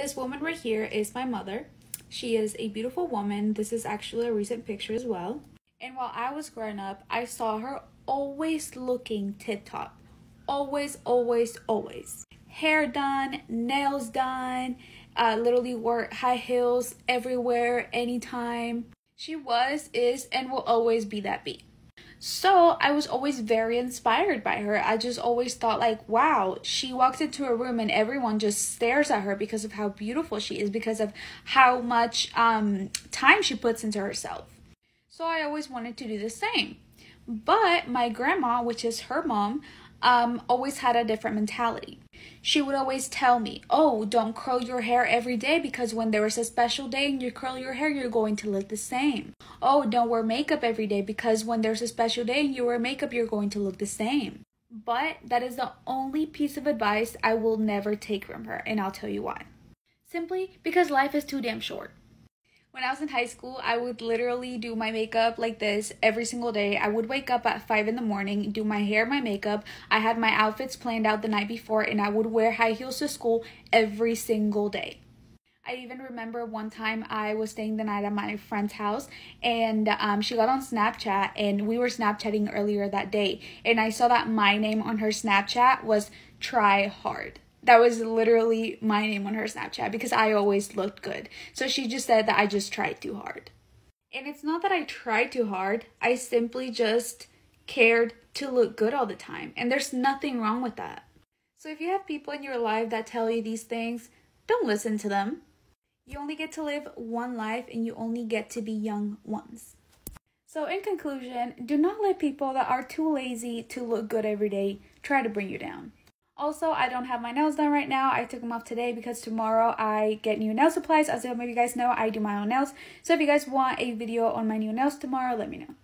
This woman right here is my mother. She is a beautiful woman. This is actually a recent picture as well. And while I was growing up, I saw her always looking tip top. Always, always, always. Hair done, nails done, uh, literally wore high heels everywhere, anytime. She was, is, and will always be that bitch. So I was always very inspired by her. I just always thought, like, wow, she walks into a room and everyone just stares at her because of how beautiful she is, because of how much um, time she puts into herself. So I always wanted to do the same. But my grandma, which is her mom, um, always had a different mentality. She would always tell me, Oh, don't curl your hair every day because when there is a special day and you curl your hair, you're going to look the same. Oh, don't wear makeup every day because when there's a special day and you wear makeup, you're going to look the same. But that is the only piece of advice I will never take from her, and I'll tell you why. Simply because life is too damn short. When I was in high school, I would literally do my makeup like this every single day. I would wake up at 5 in the morning, do my hair, my makeup. I had my outfits planned out the night before, and I would wear high heels to school every single day. I even remember one time I was staying the night at my friend's house and um, she got on Snapchat and we were Snapchatting earlier that day. And I saw that my name on her Snapchat was try hard that was literally my name on her Snapchat because I always looked good. So she just said that I just tried too hard. And it's not that I tried too hard, I simply just cared to look good all the time. And there's nothing wrong with that. So if you have people in your life that tell you these things, don't listen to them. You only get to live one life and you only get to be young once. So, in conclusion, do not let people that are too lazy to look good every day try to bring you down. Also, I don't have my nails done right now. I took them off today because tomorrow I get new nail supplies. As some of you guys know, I do my own nails. So if you guys want a video on my new nails tomorrow, let me know.